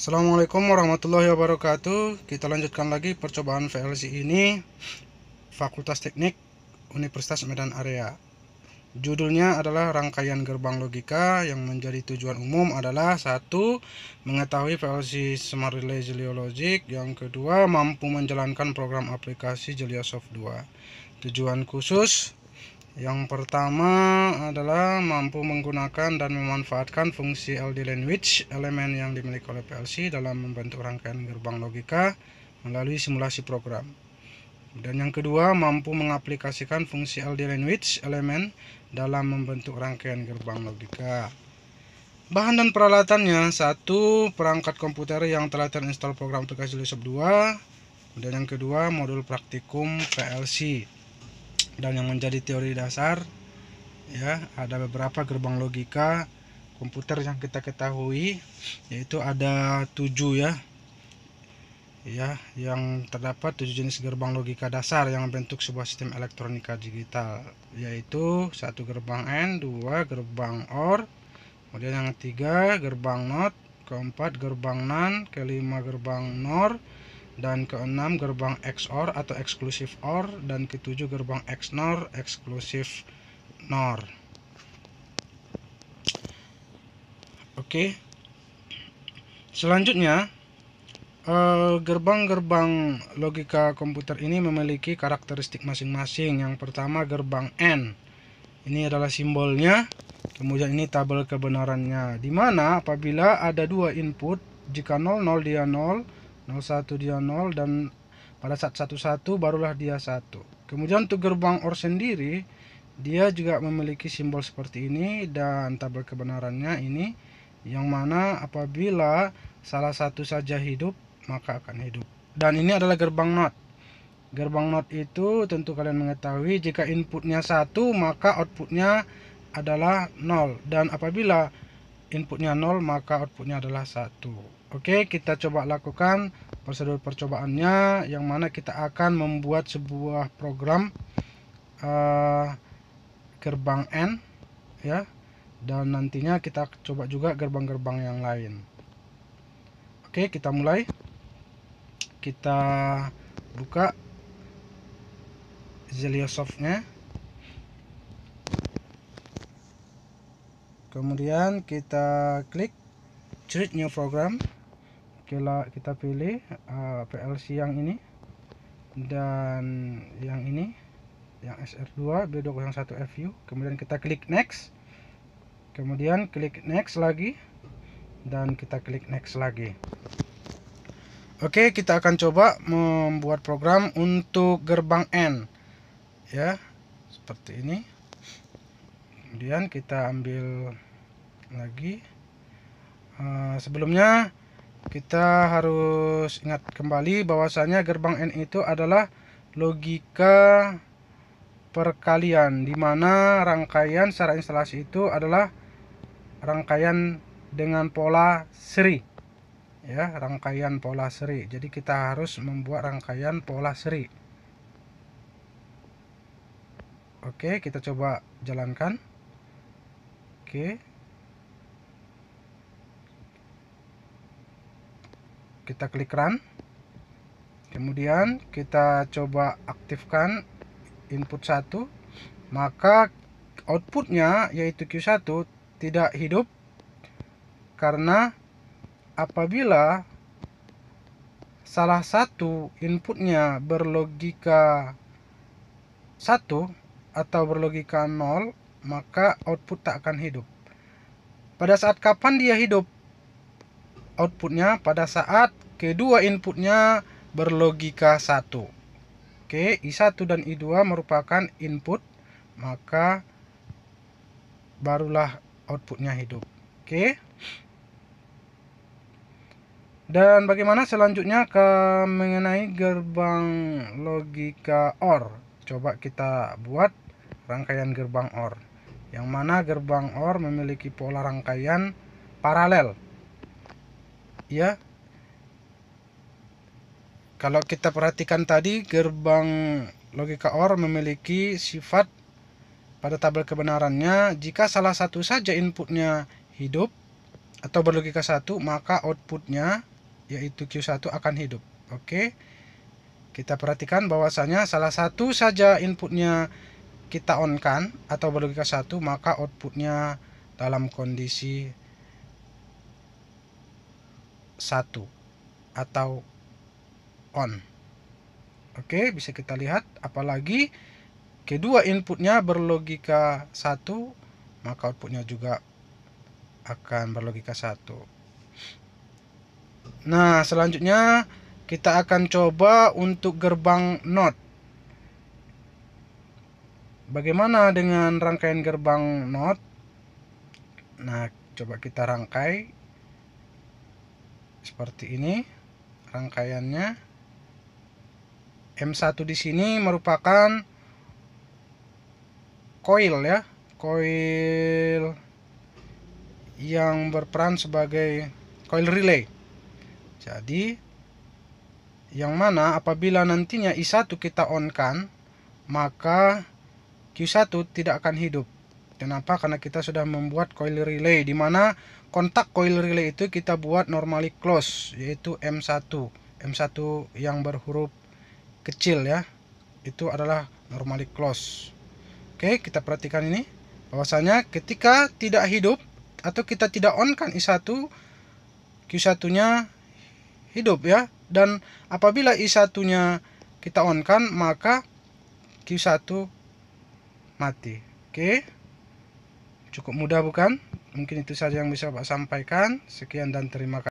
Assalamualaikum warahmatullahi wabarakatuh Kita lanjutkan lagi percobaan VLC ini Fakultas Teknik Universitas Medan Area Judulnya adalah rangkaian gerbang logika yang menjadi tujuan umum adalah satu mengetahui VLC Smart Relay Geologic, yang kedua mampu menjalankan program aplikasi Geliosoft 2. Tujuan khusus yang pertama adalah mampu menggunakan dan memanfaatkan fungsi LD language elemen yang dimiliki oleh PLC dalam membentuk rangkaian gerbang logika melalui simulasi program. Dan yang kedua, mampu mengaplikasikan fungsi LD language elemen dalam membentuk rangkaian gerbang logika. Bahan dan peralatannya, satu perangkat komputer yang telah terinstal program aplikasi Lusup 2. dan yang kedua, modul praktikum PLC dan yang menjadi teori dasar ya ada beberapa gerbang logika komputer yang kita ketahui yaitu ada tujuh ya ya yang terdapat tujuh jenis gerbang logika dasar yang membentuk sebuah sistem elektronika digital yaitu satu gerbang N dua gerbang OR, kemudian yang ketiga gerbang NOT, keempat gerbang NAND, kelima gerbang NOR, dan keenam gerbang XOR atau eksklusif OR dan ketujuh gerbang XNOR eksklusif NOR. Oke. Selanjutnya eh, gerbang-gerbang logika komputer ini memiliki karakteristik masing-masing. Yang pertama gerbang N. Ini adalah simbolnya. Kemudian ini tabel kebenarannya. Di mana apabila ada dua input, jika 00 dia 0 01 dia 0 dan pada saat 11 barulah dia 1 kemudian untuk gerbang OR sendiri dia juga memiliki simbol seperti ini dan tabel kebenarannya ini yang mana apabila salah satu saja hidup maka akan hidup dan ini adalah gerbang not gerbang not itu tentu kalian mengetahui jika inputnya satu maka outputnya adalah 0 dan apabila inputnya 0 maka outputnya adalah 1 oke kita coba lakukan prosedur percobaannya yang mana kita akan membuat sebuah program uh, gerbang N ya dan nantinya kita coba juga gerbang-gerbang yang lain oke kita mulai kita buka Zeliosoft nya kemudian kita klik create new program kita pilih uh, PLC yang ini dan yang ini yang SR2 B201FU kemudian kita klik next kemudian klik next lagi dan kita klik next lagi Oke kita akan coba membuat program untuk gerbang N ya seperti ini kemudian kita ambil lagi uh, sebelumnya kita harus ingat kembali bahwasanya gerbang N itu adalah logika perkalian dimana rangkaian secara instalasi itu adalah rangkaian dengan pola seri ya rangkaian pola seri jadi kita harus membuat rangkaian pola seri oke kita coba jalankan Oke. Kita klik run. Kemudian kita coba aktifkan input 1. Maka outputnya yaitu Q1 tidak hidup karena apabila salah satu inputnya berlogika 1 atau berlogika 0 maka output tak akan hidup. Pada saat kapan dia hidup? Outputnya pada saat kedua inputnya berlogika satu. Oke, I1 dan I2 merupakan input, maka barulah outputnya hidup. Oke. Dan bagaimana selanjutnya ke mengenai gerbang logika OR? Coba kita buat rangkaian gerbang OR yang mana gerbang OR memiliki pola rangkaian paralel. Ya. Kalau kita perhatikan tadi gerbang logika OR memiliki sifat pada tabel kebenarannya jika salah satu saja inputnya hidup atau berlogika satu maka outputnya yaitu Q1 akan hidup. Oke. Kita perhatikan bahwasanya salah satu saja inputnya kita on kan atau berlogika satu maka outputnya dalam kondisi satu atau on oke bisa kita lihat apalagi kedua inputnya berlogika satu maka outputnya juga akan berlogika satu nah selanjutnya kita akan coba untuk gerbang not bagaimana dengan rangkaian gerbang not nah coba kita rangkai seperti ini rangkaiannya M1 di sini merupakan koil ya koil yang berperan sebagai koil relay jadi yang mana apabila nantinya I1 kita on kan maka Q1 tidak akan hidup. Kenapa? Karena kita sudah membuat coil relay di mana kontak coil relay itu kita buat normally close yaitu M1. M1 yang berhuruf kecil ya. Itu adalah normally close. Oke, kita perhatikan ini. Bahwasanya ketika tidak hidup atau kita tidak on kan I1 Q1-nya hidup ya dan apabila I1-nya kita on kan maka Q1 mati oke cukup mudah bukan mungkin itu saja yang bisa Pak sampaikan sekian dan terima kasih